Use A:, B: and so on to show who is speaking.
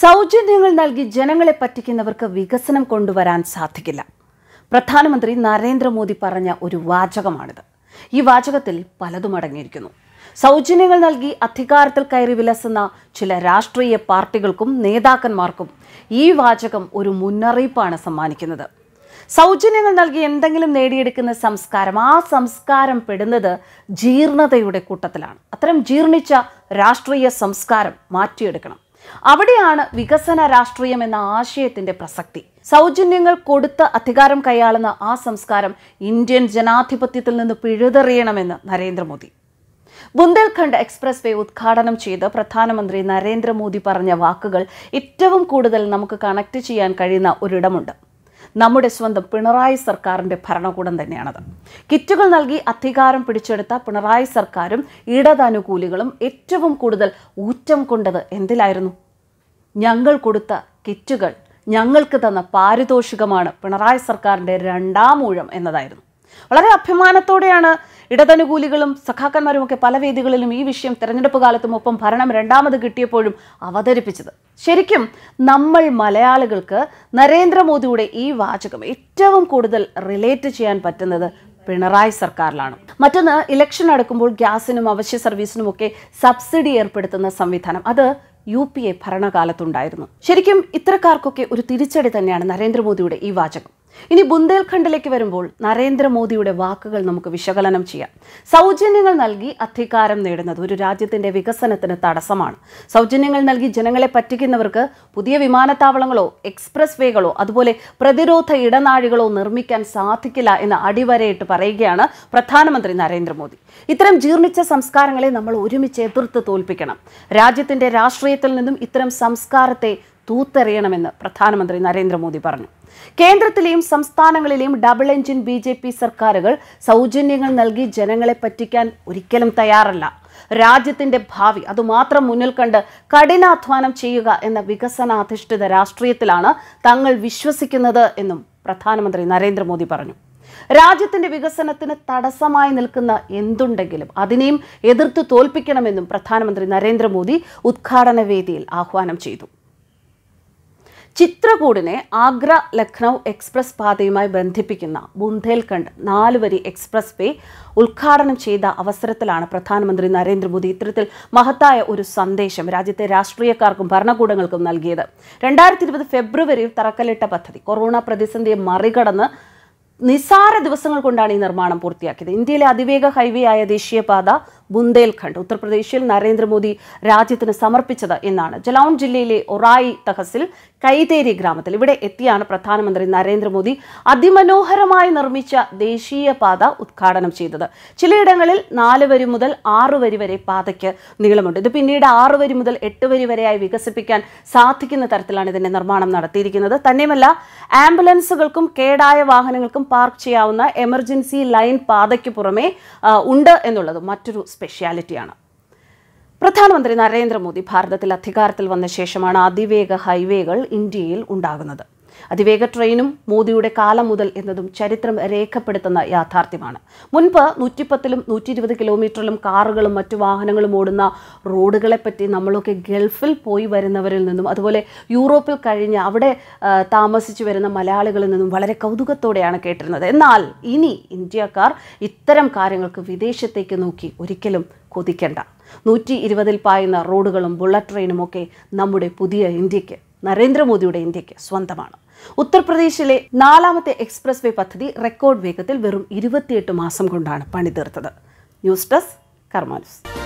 A: സൗജന്യങ്ങൾ നൽകി ജനങ്ങളെ പറ്റിക്കുന്നവർക്ക് വികസനം കൊണ്ടുവരാൻ സാധിക്കില്ല പ്രധാനമന്ത്രി നരേന്ദ്രമോദി പറഞ്ഞ ഒരു വാചകമാണിത് ഈ വാചകത്തിൽ പലതും അടങ്ങിയിരിക്കുന്നു സൗജന്യങ്ങൾ നൽകി അധികാരത്തിൽ കയറി വിലസുന്ന ചില രാഷ്ട്രീയ പാർട്ടികൾക്കും നേതാക്കന്മാർക്കും ഈ വാചകം ഒരു മുന്നറിയിപ്പാണ് സമ്മാനിക്കുന്നത് സൗജന്യങ്ങൾ നൽകി എന്തെങ്കിലും നേടിയെടുക്കുന്ന സംസ്കാരം ആ സംസ്കാരം പെടുന്നത് ജീർണതയുടെ കൂട്ടത്തിലാണ് അത്തരം ജീർണിച്ച രാഷ്ട്രീയ സംസ്കാരം മാറ്റിയെടുക്കണം അവിടെയാണ് വികസന രാഷ്ട്രീയം എന്ന ആശയത്തിന്റെ പ്രസക്തി സൗജന്യങ്ങൾ കൊടുത്ത് അധികാരം കൈയാളുന്ന ആ സംസ്കാരം ഇന്ത്യൻ ജനാധിപത്യത്തിൽ നിന്ന് പിഴുതെറിയണമെന്ന് നരേന്ദ്രമോദി ബുന്ദേൽഖണ്ഡ് എക്സ്പ്രസ് വേ ഉദ്ഘാടനം ചെയ്ത് പ്രധാനമന്ത്രി നരേന്ദ്രമോദി പറഞ്ഞ വാക്കുകൾ ഏറ്റവും കൂടുതൽ നമുക്ക് കണക്ട് ചെയ്യാൻ കഴിയുന്ന ഒരിടമുണ്ട് നമ്മുടെ സ്വന്തം പിണറായി സർക്കാരിന്റെ ഭരണകൂടം തന്നെയാണത് കിറ്റുകൾ നൽകി അധികാരം പിടിച്ചെടുത്ത പിണറായി സർക്കാരും ഇടതനുകൂലികളും ഏറ്റവും കൂടുതൽ ഊറ്റം കൊണ്ടത് എന്തിലായിരുന്നു ഞങ്ങൾ കൊടുത്ത കിറ്റുകൾ ഞങ്ങൾക്ക് തന്ന പാരിതോഷികമാണ് പിണറായി സർക്കാരിൻ്റെ രണ്ടാം ഊഴം എന്നതായിരുന്നു വളരെ അഭിമാനത്തോടെയാണ് ഇടതനുകൂലികളും സഖാക്കന്മാരുമൊക്കെ പല വേദികളിലും ഈ വിഷയം തെരഞ്ഞെടുപ്പ് കാലത്തും ഒപ്പം ഭരണം രണ്ടാമത് കിട്ടിയപ്പോഴും അവതരിപ്പിച്ചത് ശരിക്കും നമ്മൾ മലയാളികൾക്ക് നരേന്ദ്രമോദിയുടെ ഈ വാചകം ഏറ്റവും കൂടുതൽ റിലേറ്റ് ചെയ്യാൻ പറ്റുന്നത് പിണറായി സർക്കാരിലാണ് മറ്റൊന്ന് ഇലക്ഷൻ അടുക്കുമ്പോൾ ഗ്യാസിനും അവശ്യ സർവീസിനുമൊക്കെ സബ്സിഡി ഏർപ്പെടുത്തുന്ന സംവിധാനം അത് യു പി എ ഭരണകാലത്തുണ്ടായിരുന്നു ശരിക്കും ഇത്തരക്കാർക്കൊക്കെ ഒരു തിരിച്ചടി തന്നെയാണ് നരേന്ദ്രമോദിയുടെ ഈ വാചകം ഇനി ബുന്ദേൽഖണ്ഡിലേക്ക് വരുമ്പോൾ നരേന്ദ്രമോദിയുടെ വാക്കുകൾ നമുക്ക് വിശകലനം ചെയ്യാം സൗജന്യങ്ങൾ നൽകി അധികാരം നേടുന്നത് ഒരു രാജ്യത്തിന്റെ വികസനത്തിന് തടസ്സമാണ് സൗജന്യങ്ങൾ നൽകി ജനങ്ങളെ പറ്റിക്കുന്നവർക്ക് പുതിയ വിമാനത്താവളങ്ങളോ എക്സ്പ്രസ് വേകളോ അതുപോലെ പ്രതിരോധ ഇടനാഴികളോ നിർമ്മിക്കാൻ സാധിക്കില്ല എന്ന് അടിവരയിട്ട് പറയുകയാണ് പ്രധാനമന്ത്രി നരേന്ദ്രമോദി ഇത്തരം ജീർണിച്ച സംസ്കാരങ്ങളെ നമ്മൾ ഒരുമിച്ച് എതിർത്ത് തോൽപ്പിക്കണം രാജ്യത്തിന്റെ രാഷ്ട്രീയത്തിൽ നിന്നും ഇത്തരം സംസ്കാരത്തെ തൂത്തെറിയണമെന്ന് പ്രധാനമന്ത്രി നരേന്ദ്രമോദി പറഞ്ഞു കേന്ദ്രത്തിലെയും സംസ്ഥാനങ്ങളിലെയും double engine B J P സർക്കാരുകൾ സൗജന്യങ്ങൾ നൽകി ജനങ്ങളെ പറ്റിക്കാൻ ഒരിക്കലും തയ്യാറല്ല രാജ്യത്തിന്റെ ഭാവി അതുമാത്രം മുന്നിൽ കണ്ട് കഠിനാധ്വാനം ചെയ്യുക എന്ന വികസനാധിഷ്ഠിത രാഷ്ട്രീയത്തിലാണ് തങ്ങൾ വിശ്വസിക്കുന്നത് എന്നും പ്രധാനമന്ത്രി നരേന്ദ്രമോദി പറഞ്ഞു രാജ്യത്തിന്റെ വികസനത്തിന് തടസ്സമായി നിൽക്കുന്ന എന്തുണ്ടെങ്കിലും അതിനെയും എതിർത്ത് തോൽപ്പിക്കണമെന്നും പ്രധാനമന്ത്രി നരേന്ദ്രമോദി ഉദ്ഘാടന വേദിയിൽ ആഹ്വാനം ചെയ്തു ചിത്രകൂടിനെ ആഗ്ര ലക്നൗ എക്സ്പ്രസ് പാതയുമായി ബന്ധിപ്പിക്കുന്ന ബുന്ധേൽഖണ്ഡ് നാലുവരി എക്സ്പ്രസ് വേ ഉദ്ഘാടനം ചെയ്ത അവസരത്തിലാണ് പ്രധാനമന്ത്രി നരേന്ദ്രമോദി ഇത്തരത്തിൽ മഹത്തായ ഒരു സന്ദേശം രാജ്യത്തെ രാഷ്ട്രീയക്കാർക്കും ഭരണകൂടങ്ങൾക്കും നൽകിയത് രണ്ടായിരത്തി ഇരുപത് ഫെബ്രുവരിയിൽ തറക്കല്ലിട്ട പദ്ധതി കൊറോണ പ്രതിസന്ധിയെ മറികടന്ന് നിസാര ദിവസങ്ങൾ കൊണ്ടാണ് ഈ നിർമ്മാണം പൂർത്തിയാക്കിയത് ഇന്ത്യയിലെ അതിവേഗ ഹൈവേ ആയ ദേശീയപാത ബുന്ദേൽഖണ്ഡ് ഉത്തർപ്രദേശിൽ നരേന്ദ്രമോദി രാജ്യത്തിന് സമർപ്പിച്ചത് എന്നാണ് ജലൌൺ ജില്ലയിലെ ഒറായി തഹസിൽ കൈതേരി ഗ്രാമത്തിൽ ഇവിടെ എത്തിയാണ് പ്രധാനമന്ത്രി നരേന്ദ്രമോദി അതിമനോഹരമായി നിർമ്മിച്ച ദേശീയ പാത ഉദ്ഘാടനം ചെയ്തത് ചിലയിടങ്ങളിൽ നാല് വരി മുതൽ ആറ് വരി വരെ പാതയ്ക്ക് നീളമുണ്ട് ഇത് പിന്നീട് ആറ് വരി മുതൽ എട്ട് വരി വരെയായി വികസിപ്പിക്കാൻ സാധിക്കുന്ന തരത്തിലാണ് ഇതിന്റെ നിർമ്മാണം നടത്തിയിരിക്കുന്നത് തന്നെയുമല്ല ആംബുലൻസുകൾക്കും കേടായ വാഹനങ്ങൾക്കും പാർക്ക് ചെയ്യാവുന്ന എമർജൻസി ലൈൻ പാതയ്ക്ക് പുറമെ ഉണ്ട് എന്നുള്ളത് മറ്റൊരു സ്പെഷ്യാലിറ്റിയാണ് പ്രധാനമന്ത്രി നരേന്ദ്രമോദി ഭാരതത്തിൽ അധികാരത്തിൽ വന്ന ശേഷമാണ് അതിവേഗ ഹൈവേകൾ ഇന്ത്യയിൽ ഉണ്ടാകുന്നത് അതിവേഗ ട്രെയിനും മോദിയുടെ കാലം മുതൽ എന്നതും ചരിത്രം രേഖപ്പെടുത്തുന്ന യാഥാർത്ഥ്യമാണ് മുൻപ് നൂറ്റിപ്പത്തിലും നൂറ്റി ഇരുപത് കിലോമീറ്ററിലും കാറുകളും മറ്റു വാഹനങ്ങളും ഓടുന്ന റോഡുകളെപ്പറ്റി നമ്മളൊക്കെ ഗൾഫിൽ പോയി വരുന്നവരിൽ നിന്നും അതുപോലെ യൂറോപ്പിൽ കഴിഞ്ഞ് അവിടെ താമസിച്ചു വരുന്ന മലയാളികളിൽ നിന്നും വളരെ കൗതുകത്തോടെയാണ് കേട്ടിരുന്നത് എന്നാൽ ഇനി ഇന്ത്യക്കാർ ഇത്തരം കാര്യങ്ങൾക്ക് വിദേശത്തേക്ക് നോക്കി ഒരിക്കലും കൊതിക്കേണ്ട നൂറ്റി ഇരുപതിൽ പായുന്ന റോഡുകളും ബുള്ളറ്റ് ട്രെയിനും ഒക്കെ നമ്മുടെ പുതിയ ഇന്ത്യക്ക് നരേന്ദ്രമോദിയുടെ ഇന്ത്യക്ക് സ്വന്തമാണ് ഉത്തർപ്രദേശിലെ നാലാമത്തെ എക്സ്പ്രസ് വേ പദ്ധതി റെക്കോർഡ് വേഗത്തിൽ വെറും ഇരുപത്തിയെട്ട് മാസം കൊണ്ടാണ് പണിതീർത്തത് ന്യൂസ് ഡെസ്ക് കർമാനുസ്